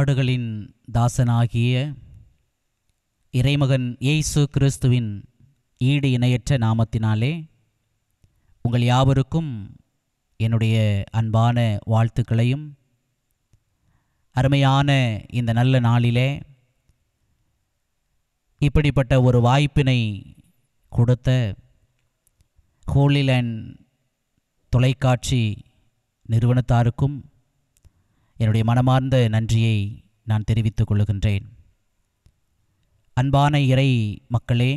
பாடுகளின் தாசனாகிய இறைமகன் இயேசு கிறிஸ்துவின் ஈடு இணையற்ற நாமத்தினாலே உங்கள் யாவருக்கும் என்னுடைய அன்பான வாழ்த்துக்களையும் அருமையான இந்த நல்ல நாளிலே இப்படிப்பட்ட ஒரு வாய்ப்பினை கொடுத்த ஹோலிலேண்ட் தொலைக்காட்சி நிறுவனத்தாருக்கும் என்னுடைய மனமார்ந்த நன்றியை நான் தெரிவித்துக் கொள்ளுகின்றேன் அன்பான இறை மக்களே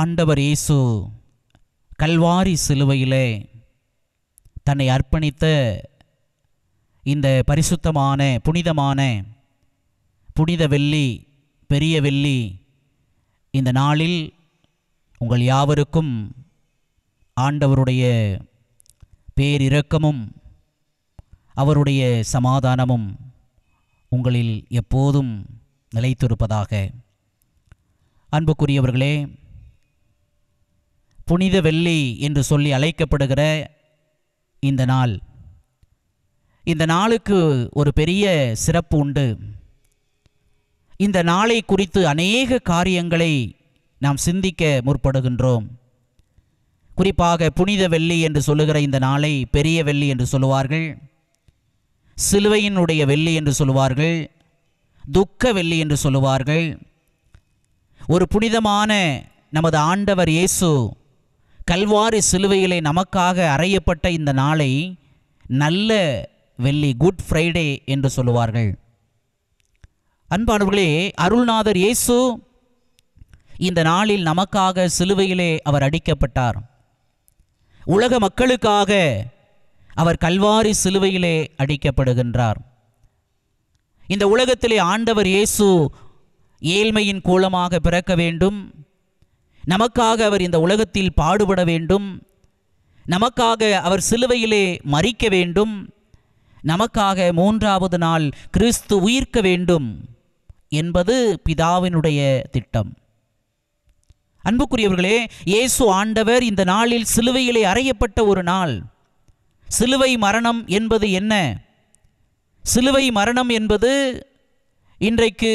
ஆண்டவர் இயேசு கல்வாரி சிலுவையிலே தன்னை அர்ப்பணித்த இந்த பரிசுத்தமான புனிதமான புனித வெள்ளி பெரிய வெள்ளி இந்த நாளில் உங்கள் யாவருக்கும் ஆண்டவருடைய பேரிரக்கமும் அவருடைய சமாதானமும் உங்களில் எப்போதும் நிலைத்திருப்பதாக அன்புக்குரியவர்களே புனித வெள்ளி என்று சொல்லி அழைக்கப்படுகிற இந்த நாள் இந்த நாளுக்கு ஒரு பெரிய சிறப்பு உண்டு இந்த நாளை குறித்து அநேக காரியங்களை நாம் சிந்திக்க முற்படுகின்றோம் குறிப்பாக புனித வெள்ளி என்று சொல்லுகிற இந்த நாளை பெரிய வெள்ளி என்று சொல்லுவார்கள் சிலுவையினுடைய வெள்ளி என்று சொல்லுவார்கள் துக்க வெள்ளி என்று சொல்லுவார்கள் ஒரு புனிதமான நமது ஆண்டவர் இயேசு கல்வாரி சிலுவையிலே நமக்காக அறையப்பட்ட இந்த நாளை நல்ல வெள்ளி குட் ஃப்ரைடே என்று சொல்லுவார்கள் அன்பானவர்களே அருள்நாதர் இயேசு இந்த நாளில் நமக்காக சிலுவையிலே அவர் அடிக்கப்பட்டார் உலக மக்களுக்காக அவர் கல்வாரி சிலுவையிலே அடிக்கப்படுகின்றார் இந்த உலகத்திலே ஆண்டவர் இயேசு ஏழ்மையின் கோலமாக பிறக்க வேண்டும் நமக்காக அவர் இந்த உலகத்தில் பாடுபட வேண்டும் நமக்காக அவர் சிலுவையிலே மறிக்க வேண்டும் நமக்காக மூன்றாவது நாள் கிறிஸ்து உயிர்க்க வேண்டும் என்பது பிதாவினுடைய திட்டம் அன்புக்குரியவர்களே இயேசு ஆண்டவர் இந்த நாளில் சிலுவையிலே அறையப்பட்ட ஒரு நாள் சிலுவை மரணம் என்பது என்ன சிலுவை மரணம் என்பது இன்றைக்கு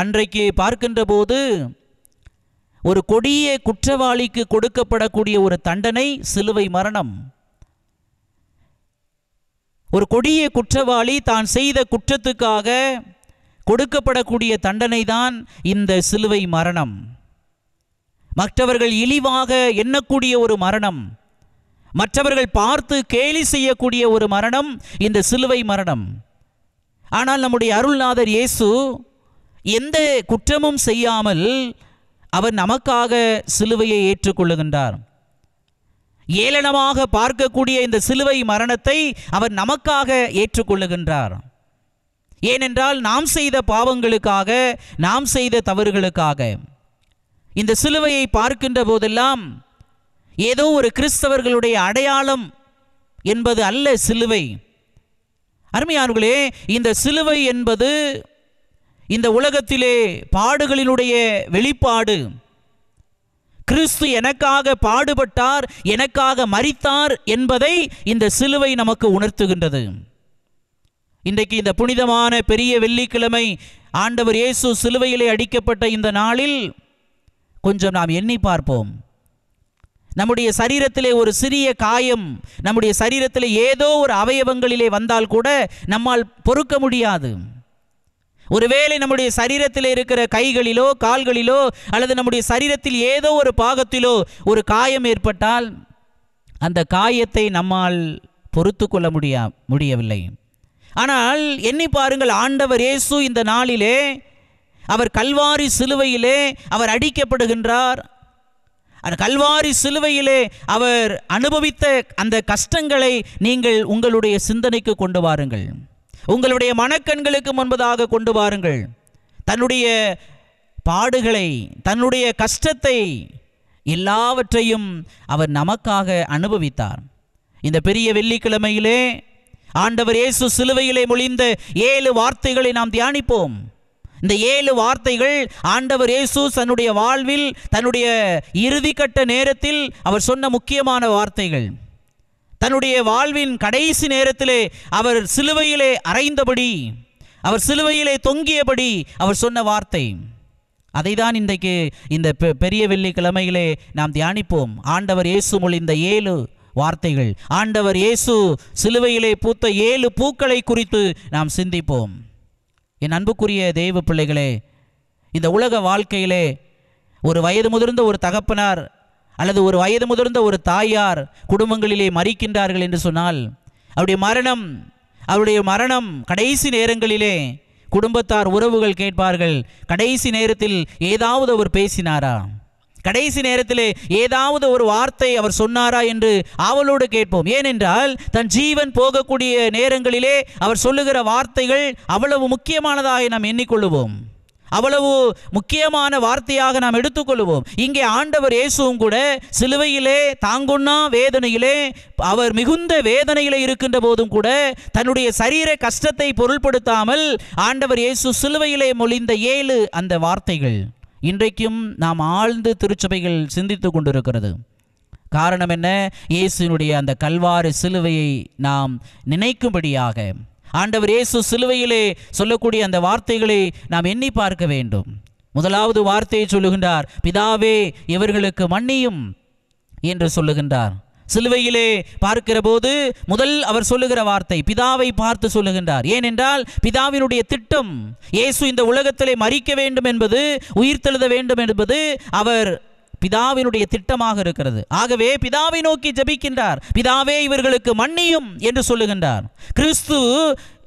அன்றைக்கு பார்க்கின்ற போது ஒரு கொடிய குற்றவாளிக்கு கொடுக்கப்படக்கூடிய ஒரு தண்டனை சிலுவை மரணம் ஒரு கொடிய குற்றவாளி தான் செய்த குற்றத்துக்காக கொடுக்கப்படக்கூடிய தண்டனை தான் இந்த சிலுவை மரணம் மற்றவர்கள் இழிவாக எண்ணக்கூடிய ஒரு மரணம் மற்றவர்கள் பார்த்து கேலி செய்யக்கூடிய ஒரு மரணம் இந்த சிலுவை மரணம் ஆனால் நம்முடைய அருள்நாதர் இயேசு எந்த குற்றமும் செய்யாமல் அவர் நமக்காக சிலுவையை ஏற்றுக்கொள்ளுகின்றார் ஏளனமாக பார்க்கக்கூடிய இந்த சிலுவை மரணத்தை அவர் நமக்காக ஏற்றுக்கொள்ளுகின்றார் ஏனென்றால் நாம் செய்த பாவங்களுக்காக நாம் செய்த தவறுகளுக்காக இந்த சிலுவையை பார்க்கின்ற போதெல்லாம் ஏதோ ஒரு கிறிஸ்தவர்களுடைய அடையாளம் என்பது அல்ல சிலுவை அருமையானவர்களே இந்த சிலுவை என்பது இந்த உலகத்திலே பாடுகளினுடைய வெளிப்பாடு கிறிஸ்து எனக்காக பாடுபட்டார் எனக்காக மறித்தார் என்பதை இந்த சிலுவை நமக்கு உணர்த்துகின்றது இன்றைக்கு இந்த புனிதமான பெரிய வெள்ளிக்கிழமை ஆண்டவர் இயேசு சிலுவையிலே அடிக்கப்பட்ட இந்த நாளில் கொஞ்சம் நாம் எண்ணி பார்ப்போம் நம்முடைய சரீரத்திலே ஒரு சிறிய காயம் நம்முடைய சரீரத்தில் ஏதோ ஒரு அவயவங்களிலே வந்தால் கூட நம்மால் பொறுக்க முடியாது ஒருவேளை நம்முடைய சரீரத்தில் இருக்கிற கைகளிலோ கால்களிலோ அல்லது நம்முடைய சரீரத்தில் ஏதோ ஒரு பாகத்திலோ ஒரு காயம் ஏற்பட்டால் அந்த காயத்தை நம்மால் பொறுத்து கொள்ள முடியா முடியவில்லை ஆனால் எண்ணி பாருங்கள் ஆண்டவர் இயேசு இந்த நாளிலே அவர் கல்வாரி சிலுவையிலே அவர் அடிக்கப்படுகின்றார் அந்த கல்வாரி சிலுவையிலே அவர் அனுபவித்த அந்த கஷ்டங்களை நீங்கள் உங்களுடைய சிந்தனைக்கு கொண்டு வாருங்கள் உங்களுடைய மனக்கண்களுக்கு முன்பதாக கொண்டு வாருங்கள் தன்னுடைய பாடுகளை தன்னுடைய கஷ்டத்தை எல்லாவற்றையும் அவர் நமக்காக அனுபவித்தார் இந்த பெரிய வெள்ளிக்கிழமையிலே ஆண்டவர் இயேசு சிலுவையிலே மொழிந்த ஏழு வார்த்தைகளை நாம் தியானிப்போம் இந்த ஏழு வார்த்தைகள் ஆண்டவர் இயேசு தன்னுடைய வாழ்வில் தன்னுடைய இறுதிக்கட்ட நேரத்தில் அவர் சொன்ன முக்கியமான வார்த்தைகள் தன்னுடைய வாழ்வின் கடைசி நேரத்திலே அவர் சிலுவையிலே அறைந்தபடி அவர் சிலுவையிலே தொங்கியபடி அவர் சொன்ன வார்த்தை அதை தான் இன்றைக்கு இந்த பெரிய வெள்ளிக்கிழமையிலே நாம் தியானிப்போம் ஆண்டவர் இயேசு மொழி இந்த ஏழு வார்த்தைகள் ஆண்டவர் இயேசு சிலுவையிலே பூத்த ஏழு பூக்களை குறித்து நாம் சிந்திப்போம் என் அன்புக்குரிய தெய்வ பிள்ளைகளே இந்த உலக வாழ்க்கையிலே ஒரு வயது முதிர்ந்த ஒரு தகப்பனார் அல்லது ஒரு வயது முதிர்ந்த ஒரு தாயார் குடும்பங்களிலே மறிக்கின்றார்கள் என்று சொன்னால் அவருடைய மரணம் அவருடைய மரணம் கடைசி நேரங்களிலே குடும்பத்தார் உறவுகள் கேட்பார்கள் கடைசி நேரத்தில் ஏதாவது அவர் பேசினாரா கடைசி நேரத்தில் ஏதாவது ஒரு வார்த்தை அவர் சொன்னாரா என்று ஆவலோடு கேட்போம் ஏனென்றால் தன் ஜீவன் போகக்கூடிய நேரங்களிலே அவர் சொல்லுகிற வார்த்தைகள் அவ்வளவு முக்கியமானதாக நாம் எண்ணிக்கொள்ளுவோம் அவ்வளவு முக்கியமான வார்த்தையாக நாம் எடுத்துக்கொள்வோம் இங்கே ஆண்டவர் இயேசுவும் கூட சிலுவையிலே தாங்குன்னா வேதனையிலே அவர் மிகுந்த வேதனையில் இருக்கின்ற போதும் கூட தன்னுடைய சரீர கஷ்டத்தை பொருள்படுத்தாமல் ஆண்டவர் இயேசு சிலுவையிலே மொழிந்த ஏழு அந்த வார்த்தைகள் இன்றைக்கும் நாம் ஆழ்ந்து திருச்சபைகள் சிந்தித்து கொண்டிருக்கிறது காரணம் என்ன இயேசுனுடைய அந்த கல்வாறு சிலுவையை நாம் நினைக்கும்படியாக ஆண்டவர் இயேசு சிலுவையிலே சொல்லக்கூடிய அந்த வார்த்தைகளை நாம் எண்ணி பார்க்க வேண்டும் முதலாவது வார்த்தையை சொல்லுகின்றார் பிதாவே இவர்களுக்கு மன்னியும் என்று சொல்லுகின்றார் சிலுவையிலே பார்க்கிற போது முதல் அவர் சொல்லுகிற வார்த்தை பிதாவை பார்த்து சொல்லுகின்றார் ஏனென்றால் பிதாவினுடைய திட்டம் இயேசு இந்த உலகத்திலே மறிக்க வேண்டும் என்பது உயிர்த்தெழுத வேண்டும் என்பது அவர் பிதாவினுடைய திட்டமாக இருக்கிறது ஆகவே பிதாவை நோக்கி ஜபிக்கின்றார் பிதாவே இவர்களுக்கு மன்னியும் என்று சொல்லுகின்றார் கிறிஸ்து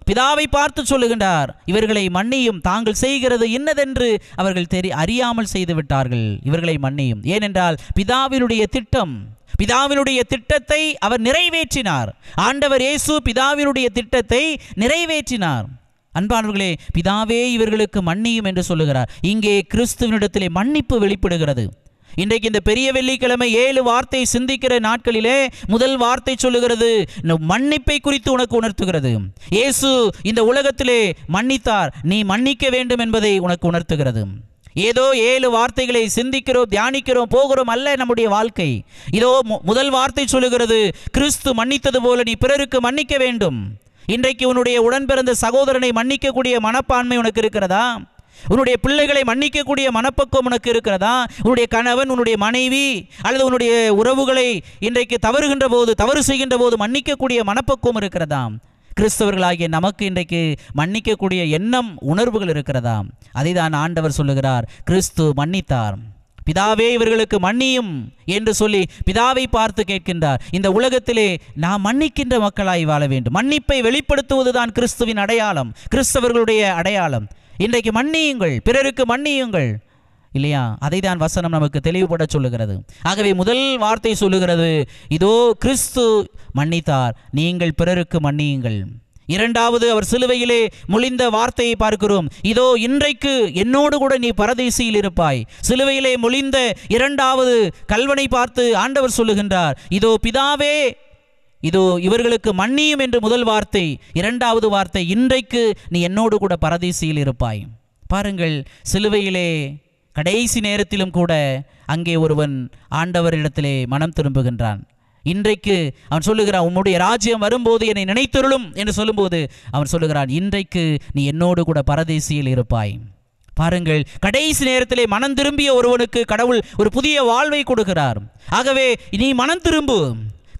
பிதாவை பார்த்து சொல்லுகின்றார் இவர்களை மன்னியும் தாங்கள் செய்கிறது இன்னதென்று அவர்கள் தெரி அறியாமல் செய்து விட்டார்கள் இவர்களை மன்னியும் ஏனென்றால் பிதாவினுடைய திட்டம் பிதாவினுடைய திட்டத்தை அவர் நிறைவேற்றினார் ஆண்டவர் இயேசு பிதாவினுடைய திட்டத்தை நிறைவேற்றினார் அன்பானவர்களே பிதாவே இவர்களுக்கு மன்னியும் என்று சொல்லுகிறார் இங்கே கிறிஸ்துவனிடத்திலே மன்னிப்பு வெளிப்படுகிறது இன்றைக்கு இந்த பெரிய வெள்ளிக்கிழமை ஏழு வார்த்தை சிந்திக்கிற நாட்களிலே முதல் வார்த்தை சொல்லுகிறது மன்னிப்பை குறித்து உனக்கு உணர்த்துகிறது இயேசு இந்த உலகத்திலே மன்னித்தார் நீ மன்னிக்க வேண்டும் என்பதை உனக்கு உணர்த்துகிறது ஏதோ ஏழு வார்த்தைகளை சிந்திக்கிறோம் தியானிக்கிறோம் போகிறோம் அல்ல நம்முடைய வாழ்க்கை இதோ முதல் வார்த்தை சொல்லுகிறது கிறிஸ்து மன்னித்தது போல நீ பிறருக்கு மன்னிக்க வேண்டும் இன்றைக்கு உன்னுடைய உடன்பிறந்த சகோதரனை மன்னிக்கக்கூடிய மனப்பான்மை உனக்கு இருக்கிறதா உன்னுடைய பிள்ளைகளை மன்னிக்கக்கூடிய மனப்பக்கம் உனக்கு இருக்கிறதா உன்னுடைய கணவன் உன்னுடைய மனைவி அல்லது உன்னுடைய உறவுகளை இன்றைக்கு தவறுகின்ற போது தவறு செய்கின்ற போது மன்னிக்கக்கூடிய மனப்பக்குவம் இருக்கிறதா கிறிஸ்தவர்களாகிய நமக்கு இன்றைக்கு மன்னிக்கக்கூடிய எண்ணம் உணர்வுகள் இருக்கிறதா அதை தான் ஆண்டவர் சொல்லுகிறார் கிறிஸ்து மன்னித்தார் பிதாவே இவர்களுக்கு மன்னியும் என்று சொல்லி பிதாவை பார்த்து கேட்கின்றார் இந்த உலகத்திலே நாம் மன்னிக்கின்ற மக்களாய் வாழ வேண்டும் மன்னிப்பை வெளிப்படுத்துவதுதான் கிறிஸ்துவின் அடையாளம் கிறிஸ்தவர்களுடைய அடையாளம் இன்றைக்கு மன்னியுங்கள் பிறருக்கு மன்னியுங்கள் இல்லையா அதை தான் வசனம் நமக்கு தெளிவுபட சொல்லுகிறது ஆகவே முதல் வார்த்தை சொல்லுகிறது இதோ கிறிஸ்து மன்னித்தார் நீங்கள் பிறருக்கு மன்னியுங்கள் இரண்டாவது அவர் சிலுவையிலே முழிந்த வார்த்தையை பார்க்கிறோம் இதோ இன்றைக்கு என்னோடு கூட நீ பரதேசியில் இருப்பாய் சிலுவையிலே முழிந்த இரண்டாவது கல்வனை பார்த்து ஆண்டவர் சொல்லுகின்றார் இதோ பிதாவே இதோ இவர்களுக்கு மன்னியும் என்று முதல் வார்த்தை இரண்டாவது வார்த்தை இன்றைக்கு நீ என்னோடு கூட பரதேசியில் இருப்பாய் பாருங்கள் சிலுவையிலே கடைசி நேரத்திலும் கூட அங்கே ஒருவன் ஆண்டவரிடத்திலே மனம் திரும்புகின்றான் இன்றைக்கு அவன் சொல்லுகிறான் உம்முடைய ராஜ்யம் வரும்போது என்னை நினைத்தருளும் என்று சொல்லும்போது அவன் சொல்லுகிறான் இன்றைக்கு நீ என்னோடு கூட பரதேசியில் இருப்பாய் பாருங்கள் கடைசி நேரத்திலே மனம் திரும்பிய ஒருவனுக்கு கடவுள் ஒரு புதிய வாழ்வை கொடுக்கிறார் ஆகவே நீ மனம் திரும்பு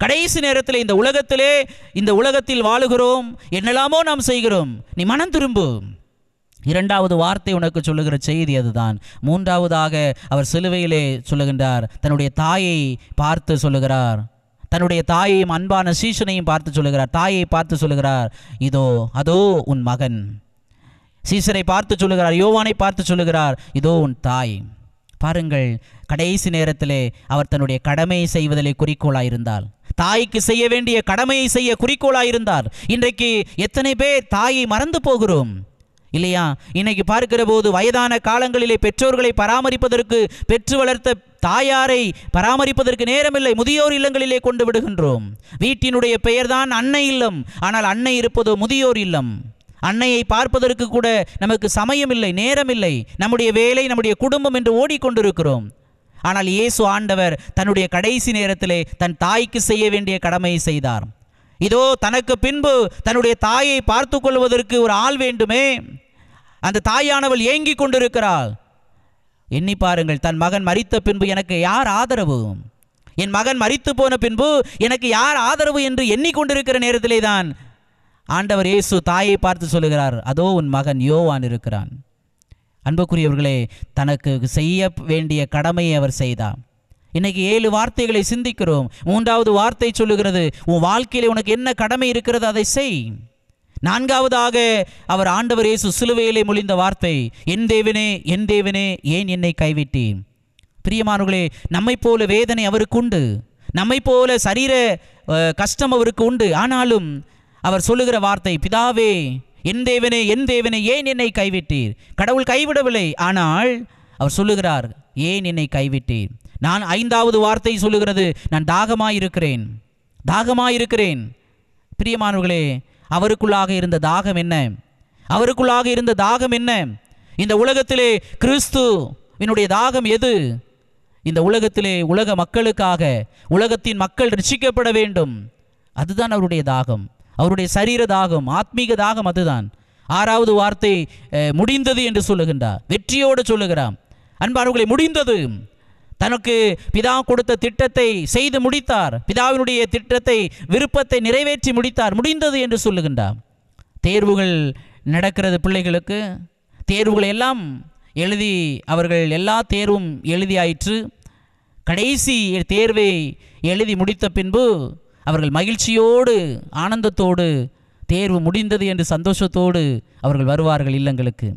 கடைசி நேரத்தில் இந்த உலகத்திலே இந்த உலகத்தில் வாழுகிறோம் என்னெல்லாமோ நாம் செய்கிறோம் நீ மனம் திரும்பு இரண்டாவது வார்த்தை உனக்கு சொல்லுகிற செய்தி அதுதான் மூன்றாவதாக அவர் சிலுவையிலே சொல்லுகின்றார் தன்னுடைய தாயை பார்த்து சொல்லுகிறார் தன்னுடைய தாயையும் அன்பான சீசனையும் பார்த்து சொல்லுகிறார் தாயை பார்த்து சொல்லுகிறார் இதோ அதோ உன் மகன் சீசனை பார்த்து சொல்லுகிறார் யோவானை பார்த்து சொல்லுகிறார் இதோ உன் தாய் பாருங்கள் கடைசி நேரத்திலே அவர் தன்னுடைய கடமையை செய்வதிலே இருந்தால் தாய்க்கு செய்ய வேண்டிய கடமையை செய்ய இருந்தார் இன்றைக்கு எத்தனை பேர் தாயை மறந்து போகிறோம் இல்லையா இன்னைக்கு பார்க்கிற போது வயதான காலங்களிலே பெற்றோர்களை பராமரிப்பதற்கு பெற்று வளர்த்த தாயாரை பராமரிப்பதற்கு நேரமில்லை முதியோர் இல்லங்களிலே கொண்டு விடுகின்றோம் வீட்டினுடைய பெயர்தான் அன்னை இல்லம் ஆனால் அன்னை இருப்பதோ முதியோர் இல்லம் அன்னையை பார்ப்பதற்கு கூட நமக்கு சமயம் இல்லை நேரமில்லை நம்முடைய வேலை நம்முடைய குடும்பம் என்று ஓடிக்கொண்டிருக்கிறோம் ஆனால் இயேசு ஆண்டவர் தன்னுடைய கடைசி நேரத்திலே தன் தாய்க்கு செய்ய வேண்டிய கடமையை செய்தார் இதோ தனக்கு பின்பு தன்னுடைய தாயை பார்த்து கொள்வதற்கு ஒரு ஆள் வேண்டுமே அந்த தாயானவள் ஏங்கி கொண்டிருக்கிறாள் எண்ணி பாருங்கள் தன் மகன் மறித்த பின்பு எனக்கு யார் ஆதரவு என் மகன் மறித்து போன பின்பு எனக்கு யார் ஆதரவு என்று எண்ணிக்கொண்டிருக்கிற நேரத்திலே தான் ஆண்டவர் இயேசு தாயை பார்த்து சொல்லுகிறார் அதோ உன் மகன் யோவான் இருக்கிறான் அன்புக்குரியவர்களே தனக்கு செய்ய வேண்டிய கடமையை அவர் செய்தார் இன்னைக்கு ஏழு வார்த்தைகளை சிந்திக்கிறோம் மூன்றாவது வார்த்தை சொல்லுகிறது உன் வாழ்க்கையில் உனக்கு என்ன கடமை இருக்கிறது அதை செய் நான்காவதாக அவர் ஆண்டவர் இயேசு சிலுவையிலே மொழிந்த வார்த்தை என் தேவனே என் தேவனே ஏன் என்னை கைவிட்டேன் பிரியமானவர்களே நம்மை போல வேதனை அவருக்கு உண்டு நம்மை போல சரீர கஷ்டம் அவருக்கு உண்டு ஆனாலும் அவர் சொல்லுகிற வார்த்தை பிதாவே என் தேவனே என் தேவனே ஏன் என்னை கைவிட்டீர் கடவுள் கைவிடவில்லை ஆனால் அவர் சொல்லுகிறார் ஏன் என்னை கைவிட்டீர் நான் ஐந்தாவது வார்த்தை சொல்லுகிறது நான் தாகமாயிருக்கிறேன் தாகமாயிருக்கிறேன் பிரியமானவர்களே அவருக்குள்ளாக இருந்த தாகம் என்ன அவருக்குள்ளாக இருந்த தாகம் என்ன இந்த உலகத்திலே கிறிஸ்து என்னுடைய தாகம் எது இந்த உலகத்திலே உலக மக்களுக்காக உலகத்தின் மக்கள் ரசிக்கப்பட வேண்டும் அதுதான் அவருடைய தாகம் அவருடைய சரீர தாகம் ஆத்மீக தாகம் அதுதான் ஆறாவது வார்த்தை முடிந்தது என்று சொல்லுகின்றார் வெற்றியோடு சொல்லுகிறார் அன்பார்களை முடிந்தது தனக்கு பிதா கொடுத்த திட்டத்தை செய்து முடித்தார் பிதாவினுடைய திட்டத்தை விருப்பத்தை நிறைவேற்றி முடித்தார் முடிந்தது என்று சொல்லுகின்றார் தேர்வுகள் நடக்கிறது பிள்ளைகளுக்கு தேர்வுகள் எல்லாம் எழுதி அவர்கள் எல்லா தேர்வும் எழுதியாயிற்று கடைசி தேர்வை எழுதி முடித்த பின்பு அவர்கள் மகிழ்ச்சியோடு ஆனந்தத்தோடு தேர்வு முடிந்தது என்று சந்தோஷத்தோடு அவர்கள் வருவார்கள் இல்லங்களுக்கு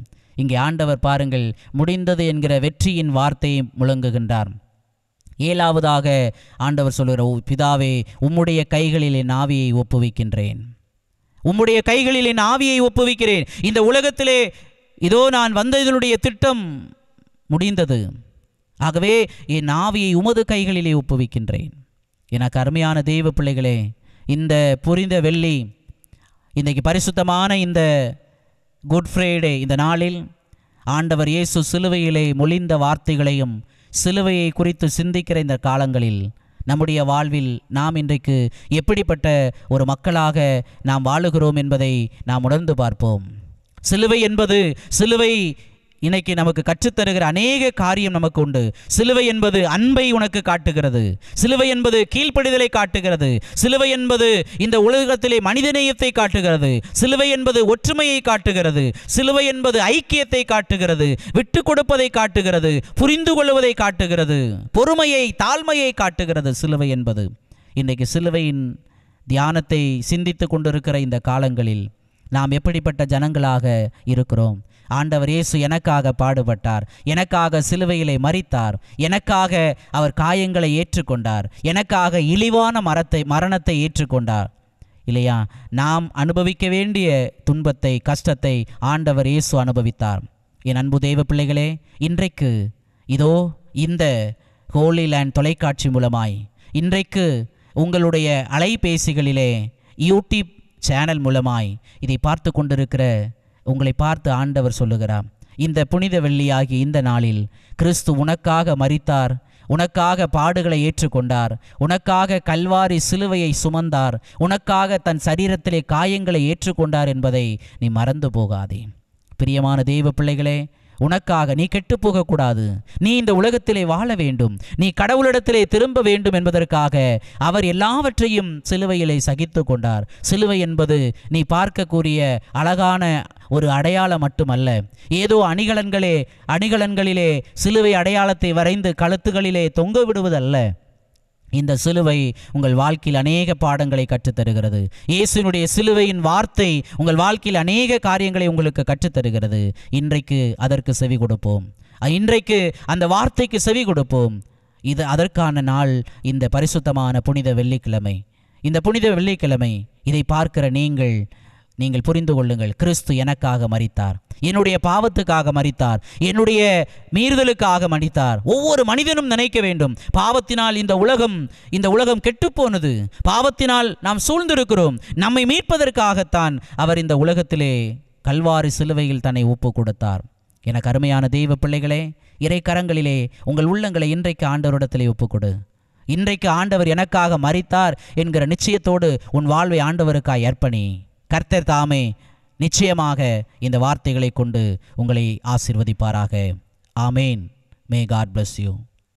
இங்கே ஆண்டவர் பாருங்கள் முடிந்தது என்கிற வெற்றியின் வார்த்தையை முழங்குகின்றார் ஏழாவதாக ஆண்டவர் சொல்கிற பிதாவே உம்முடைய கைகளில் என் ஆவியை ஒப்புவிக்கின்றேன் உம்முடைய கைகளில் என் ஆவியை ஒப்புவிக்கிறேன் இந்த உலகத்திலே இதோ நான் வந்ததனுடைய திட்டம் முடிந்தது ஆகவே என் ஆவியை உமது கைகளிலே ஒப்புவிக்கின்றேன் எனக்கு அருமையான தெய்வ பிள்ளைகளே இந்த புரிந்த வெள்ளி இன்றைக்கு பரிசுத்தமான இந்த குட் ஃப்ரைடே இந்த நாளில் ஆண்டவர் இயேசு சிலுவையிலே மொழிந்த வார்த்தைகளையும் சிலுவையை குறித்து சிந்திக்கிற இந்த காலங்களில் நம்முடைய வாழ்வில் நாம் இன்றைக்கு எப்படிப்பட்ட ஒரு மக்களாக நாம் வாழுகிறோம் என்பதை நாம் உணர்ந்து பார்ப்போம் சிலுவை என்பது சிலுவை இன்னைக்கு நமக்கு கற்றுத்தருகிற அநேக காரியம் நமக்கு உண்டு சிலுவை என்பது அன்பை உனக்கு காட்டுகிறது சிலுவை என்பது கீழ்ப்படிதலை காட்டுகிறது சிலுவை என்பது இந்த உலகத்திலே மனிதநேயத்தை காட்டுகிறது சிலுவை என்பது ஒற்றுமையை காட்டுகிறது சிலுவை என்பது ஐக்கியத்தை காட்டுகிறது விட்டு கொடுப்பதை காட்டுகிறது புரிந்து கொள்வதை காட்டுகிறது பொறுமையை தாழ்மையை காட்டுகிறது சிலுவை என்பது இன்றைக்கு சிலுவையின் தியானத்தை சிந்தித்து கொண்டிருக்கிற இந்த காலங்களில் நாம் எப்படிப்பட்ட ஜனங்களாக இருக்கிறோம் ஆண்டவர் இயேசு எனக்காக பாடுபட்டார் எனக்காக சிலுவையிலே மறித்தார் எனக்காக அவர் காயங்களை ஏற்றுக்கொண்டார் எனக்காக இழிவான மரத்தை மரணத்தை ஏற்றுக்கொண்டார் இல்லையா நாம் அனுபவிக்க வேண்டிய துன்பத்தை கஷ்டத்தை ஆண்டவர் இயேசு அனுபவித்தார் என் அன்பு தெய்வ பிள்ளைகளே இன்றைக்கு இதோ இந்த ஹோலி லேண்ட் தொலைக்காட்சி மூலமாய் இன்றைக்கு உங்களுடைய அலைபேசிகளிலே யூடியூப் சேனல் மூலமாய் இதை பார்த்து கொண்டிருக்கிற உங்களை பார்த்து ஆண்டவர் சொல்லுகிறார் இந்த புனித வெள்ளியாகி இந்த நாளில் கிறிஸ்து உனக்காக மறித்தார் உனக்காக பாடுகளை ஏற்றுக்கொண்டார் உனக்காக கல்வாரி சிலுவையை சுமந்தார் உனக்காக தன் சரீரத்திலே காயங்களை ஏற்றுக்கொண்டார் என்பதை நீ மறந்து போகாதே பிரியமான தெய்வ பிள்ளைகளே உனக்காக நீ கெட்டு போகக்கூடாது நீ இந்த உலகத்திலே வாழ வேண்டும் நீ கடவுளிடத்திலே திரும்ப வேண்டும் என்பதற்காக அவர் எல்லாவற்றையும் சிலுவையிலே சகித்து கொண்டார் சிலுவை என்பது நீ பார்க்கக்கூடிய அழகான ஒரு அடையாளம் மட்டுமல்ல ஏதோ அணிகலன்களே அணிகலன்களிலே சிலுவை அடையாளத்தை வரைந்து கழுத்துகளிலே தொங்க விடுவதல்ல இந்த சிலுவை உங்கள் வாழ்க்கையில் அநேக பாடங்களை கற்றுத்தருகிறது இயேசுனுடைய சிலுவையின் வார்த்தை உங்கள் வாழ்க்கையில் அநேக காரியங்களை உங்களுக்கு கற்றுத்தருகிறது இன்றைக்கு அதற்கு செவி கொடுப்போம் இன்றைக்கு அந்த வார்த்தைக்கு செவி கொடுப்போம் இது அதற்கான நாள் இந்த பரிசுத்தமான புனித வெள்ளிக்கிழமை இந்த புனித வெள்ளிக்கிழமை இதை பார்க்கிற நீங்கள் நீங்கள் புரிந்து கொள்ளுங்கள் கிறிஸ்து எனக்காக மறித்தார் என்னுடைய பாவத்துக்காக மறித்தார் என்னுடைய மீறுதலுக்காக மறித்தார் ஒவ்வொரு மனிதனும் நினைக்க வேண்டும் பாவத்தினால் இந்த உலகம் இந்த உலகம் கெட்டுப்போனது பாவத்தினால் நாம் சூழ்ந்திருக்கிறோம் நம்மை மீட்பதற்காகத்தான் அவர் இந்த உலகத்திலே கல்வாரி சிலுவையில் தன்னை ஒப்பு கொடுத்தார் எனக்கு அருமையான தெய்வ பிள்ளைகளே இறைக்கரங்களிலே உங்கள் உள்ளங்களை இன்றைக்கு ஆண்டவரிடத்திலே கொடு இன்றைக்கு ஆண்டவர் எனக்காக மறித்தார் என்கிற நிச்சயத்தோடு உன் வாழ்வை ஆண்டவருக்காய் ஏற்பணி கர்த்தர் தாமே நிச்சயமாக இந்த வார்த்தைகளை கொண்டு உங்களை ஆசிர்வதிப்பாராக ஆமேன் மே காட் பிளஸ் யூ